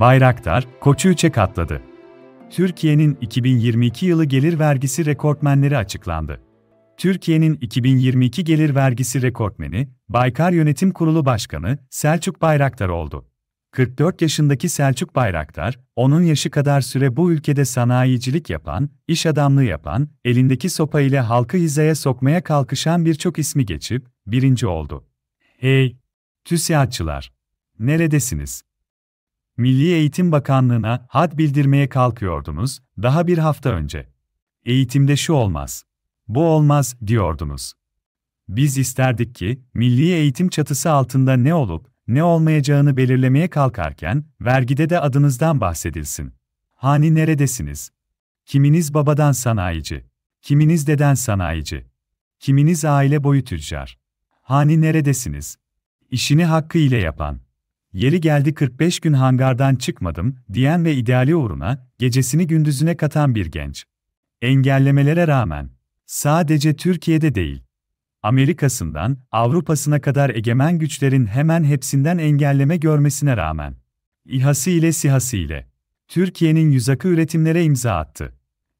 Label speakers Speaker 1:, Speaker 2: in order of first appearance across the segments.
Speaker 1: Bayraktar, Koç'u 3'e katladı. Türkiye'nin 2022 yılı gelir vergisi rekortmenleri açıklandı. Türkiye'nin 2022 gelir vergisi rekortmeni, Baykar Yönetim Kurulu Başkanı Selçuk Bayraktar oldu. 44 yaşındaki Selçuk Bayraktar, onun yaşı kadar süre bu ülkede sanayicilik yapan, iş adamlığı yapan, elindeki sopa ile halkı hizaya sokmaya kalkışan birçok ismi geçip, birinci oldu. Hey! TÜSİAD'çılar! Neredesiniz? Milli Eğitim Bakanlığı'na had bildirmeye kalkıyordunuz, daha bir hafta önce. Eğitimde şu olmaz, bu olmaz diyordunuz. Biz isterdik ki, milli eğitim çatısı altında ne olup, ne olmayacağını belirlemeye kalkarken, vergide de adınızdan bahsedilsin. Hani neredesiniz? Kiminiz babadan sanayici, kiminiz deden sanayici, kiminiz aile boyu tüccar. Hani neredesiniz? İşini hakkı ile yapan Yeri geldi 45 gün hangardan çıkmadım diyen ve ideali uğruna gecesini gündüzüne katan bir genç. Engellemelere rağmen sadece Türkiye'de değil, Amerika'sından Avrupa'sına kadar egemen güçlerin hemen hepsinden engelleme görmesine rağmen İHA'sı ile SİHA'sı ile Türkiye'nin yüzakı üretimlere imza attı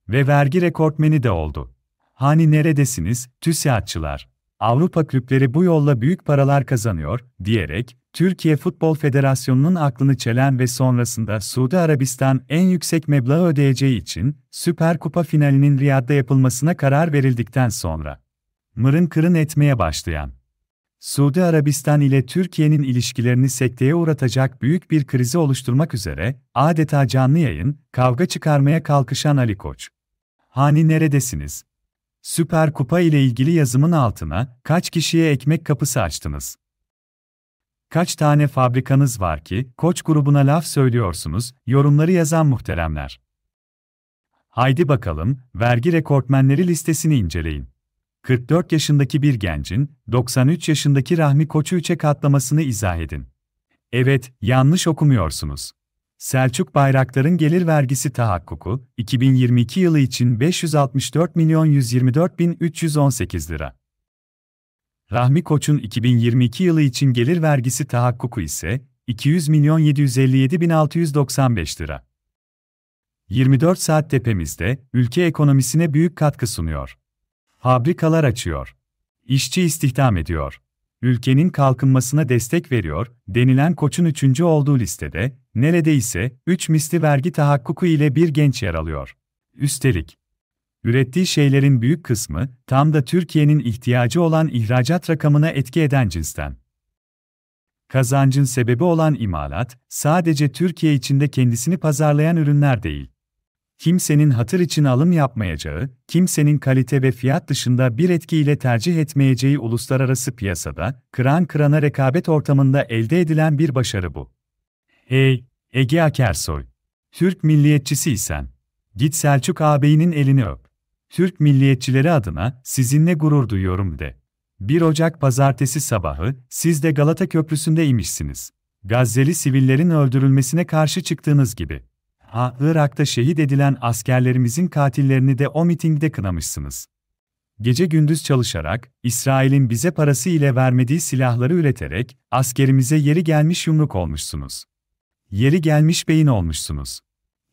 Speaker 1: ve vergi rekortmeni de oldu. Hani neredesiniz, TÜSİAD'çılar? Avrupa kulüpleri bu yolla büyük paralar kazanıyor, diyerek Türkiye Futbol Federasyonu'nun aklını çelen ve sonrasında Suudi Arabistan en yüksek meblağı ödeyeceği için Süper Kupa finalinin Riyad'da yapılmasına karar verildikten sonra mırın kırın etmeye başlayan Suudi Arabistan ile Türkiye'nin ilişkilerini sekteye uğratacak büyük bir krizi oluşturmak üzere adeta canlı yayın, kavga çıkarmaya kalkışan Ali Koç. Hani neredesiniz? Süper Kupa ile ilgili yazımın altına kaç kişiye ekmek kapısı açtınız? Kaç tane fabrikanız var ki, koç grubuna laf söylüyorsunuz, yorumları yazan muhteremler. Haydi bakalım, vergi rekortmenleri listesini inceleyin. 44 yaşındaki bir gencin, 93 yaşındaki Rahmi Koç'u üçe katlamasını izah edin. Evet, yanlış okumuyorsunuz. Selçuk Bayraktar'ın gelir vergisi tahakkuku, 2022 yılı için 564 milyon 124 bin 318 lira. Rahmi Koç'un 2022 yılı için gelir vergisi tahakkuku ise 200 milyon 757 bin 695 lira. 24 saat tepemizde ülke ekonomisine büyük katkı sunuyor. Fabrikalar açıyor. İşçi istihdam ediyor. Ülkenin kalkınmasına destek veriyor denilen Koç'un 3. olduğu listede neredeyse 3 misli vergi tahakkuku ile bir genç yer alıyor. Üstelik Ürettiği şeylerin büyük kısmı, tam da Türkiye'nin ihtiyacı olan ihracat rakamına etki eden cinsten. Kazancın sebebi olan imalat, sadece Türkiye içinde kendisini pazarlayan ürünler değil. Kimsenin hatır için alım yapmayacağı, kimsenin kalite ve fiyat dışında bir etkiyle tercih etmeyeceği uluslararası piyasada, kıran kırana rekabet ortamında elde edilen bir başarı bu. Hey, Ege Akersoy! Türk milliyetçisi isen, git Selçuk ağabeyinin elini öp. Türk milliyetçileri adına sizinle gurur duyuyorum de. 1 Ocak pazartesi sabahı siz de Galata Köprüsü'nde imişsiniz. Gazze'li sivillerin öldürülmesine karşı çıktığınız gibi. Ha, Irak'ta şehit edilen askerlerimizin katillerini de o mitingde kınamışsınız. Gece gündüz çalışarak, İsrail'in bize parası ile vermediği silahları üreterek, askerimize yeri gelmiş yumruk olmuşsunuz. Yeri gelmiş beyin olmuşsunuz.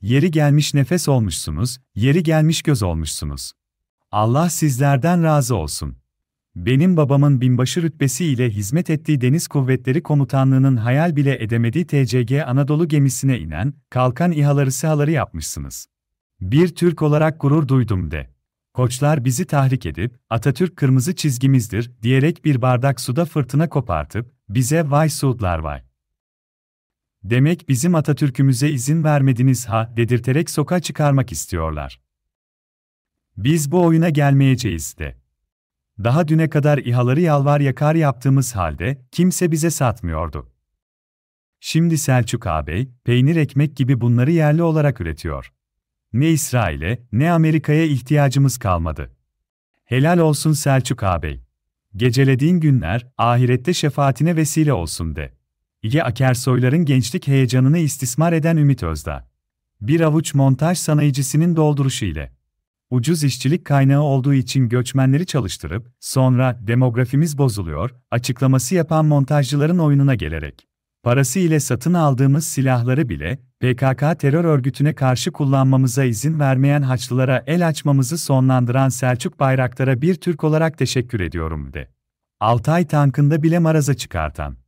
Speaker 1: Yeri gelmiş nefes olmuşsunuz, yeri gelmiş göz olmuşsunuz. Allah sizlerden razı olsun. Benim babamın binbaşı rütbesi ile hizmet ettiği Deniz Kuvvetleri Komutanlığı'nın hayal bile edemediği TCG Anadolu gemisine inen, kalkan İHA'ları SİHA'ları yapmışsınız. Bir Türk olarak gurur duydum de. Koçlar bizi tahrik edip, Atatürk kırmızı çizgimizdir diyerek bir bardak suda fırtına kopartıp, bize vay Suudlar vay. Demek bizim Atatürk'ümüze izin vermediniz ha dedirterek sokağa çıkarmak istiyorlar. Biz bu oyuna gelmeyeceğiz de. Daha düne kadar ihaları yalvar yakar yaptığımız halde kimse bize satmıyordu. Şimdi Selçuk ağabey, peynir ekmek gibi bunları yerli olarak üretiyor. Ne İsrail'e, ne Amerika'ya ihtiyacımız kalmadı. Helal olsun Selçuk ağabey. Gecelediğin günler, ahirette şefaatine vesile olsun de. Y. Akersoyların gençlik heyecanını istismar eden Ümit Özdağ. Bir avuç montaj sanayicisinin dolduruşu ile. Ucuz işçilik kaynağı olduğu için göçmenleri çalıştırıp, sonra demografimiz bozuluyor, açıklaması yapan montajcıların oyununa gelerek. Parası ile satın aldığımız silahları bile, PKK terör örgütüne karşı kullanmamıza izin vermeyen Haçlılara el açmamızı sonlandıran Selçuk Bayraktar'a bir Türk olarak teşekkür ediyorum de. Altay tankında bile maraza çıkartan.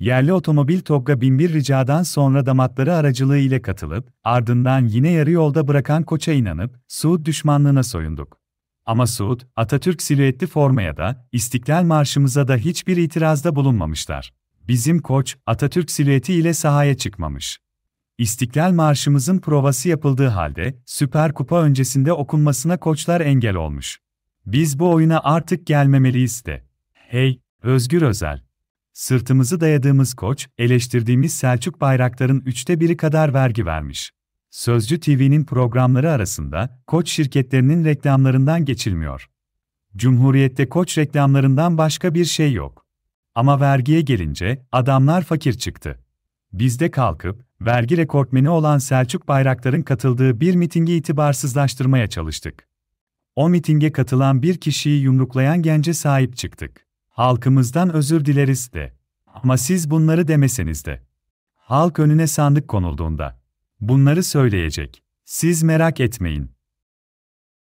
Speaker 1: Yerli otomobil TOGG'a 1001 ricadan sonra damatları aracılığı ile katılıp, ardından yine yarı yolda bırakan koça inanıp, Suud düşmanlığına soyunduk. Ama Suud, Atatürk silüetli formaya da, İstiklal Marşımıza da hiçbir itirazda bulunmamışlar. Bizim koç, Atatürk silüeti ile sahaya çıkmamış. İstiklal Marşımızın provası yapıldığı halde, Süper Kupa öncesinde okunmasına koçlar engel olmuş. Biz bu oyuna artık gelmemeliyiz de. Hey, Özgür Özel. Sırtımızı dayadığımız koç, eleştirdiğimiz Selçuk Bayraktar'ın üçte biri kadar vergi vermiş. Sözcü TV'nin programları arasında, koç şirketlerinin reklamlarından geçilmiyor. Cumhuriyette koç reklamlarından başka bir şey yok. Ama vergiye gelince, adamlar fakir çıktı. Bizde kalkıp, vergi rekortmeni olan Selçuk Bayraktar'ın katıldığı bir mitingi itibarsızlaştırmaya çalıştık. O mitinge katılan bir kişiyi yumruklayan gence sahip çıktık. Halkımızdan özür dileriz de. Ama siz bunları demeseniz de. Halk önüne sandık konulduğunda bunları söyleyecek. Siz merak etmeyin.